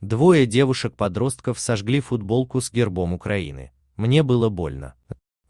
Двое девушек-подростков сожгли футболку с гербом Украины. Мне было больно.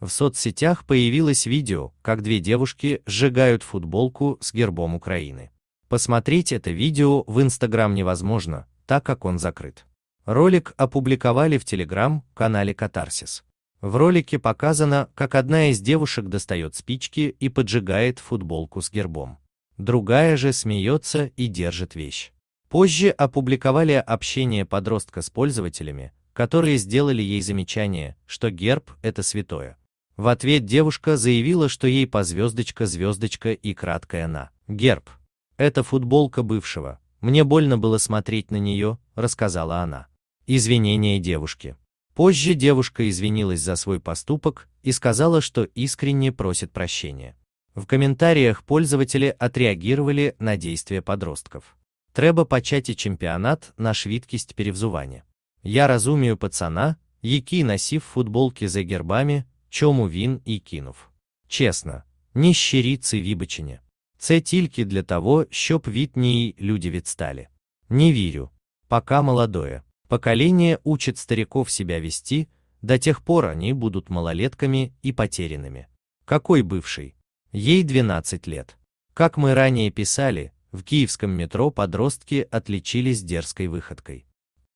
В соцсетях появилось видео, как две девушки сжигают футболку с гербом Украины. Посмотреть это видео в Инстаграм невозможно, так как он закрыт. Ролик опубликовали в Телеграм-канале Катарсис. В ролике показано, как одна из девушек достает спички и поджигает футболку с гербом. Другая же смеется и держит вещь. Позже опубликовали общение подростка с пользователями, которые сделали ей замечание, что герб – это святое. В ответ девушка заявила, что ей по звездочка, звездочка и краткая на. Герб. Это футболка бывшего. Мне больно было смотреть на нее, рассказала она. Извинения девушки. Позже девушка извинилась за свой поступок и сказала, что искренне просит прощения. В комментариях пользователи отреагировали на действия подростков. Треба почати чемпіонат на швидкість перевзування. Я розумію пацана, який носив футболки за гербами, чому він і кинув. Чесно, не щирі ці вибачення. Це тільки для того, щоб від ній люди відстали. Не вірю. Пока молодое. Покоління учит стариков себя вести, до тех пор они будут малолетками и потерянными. Какой бывший? Ей 12 лет. Как мы ранее писали, в киевском метро подростки отличились дерзкой выходкой.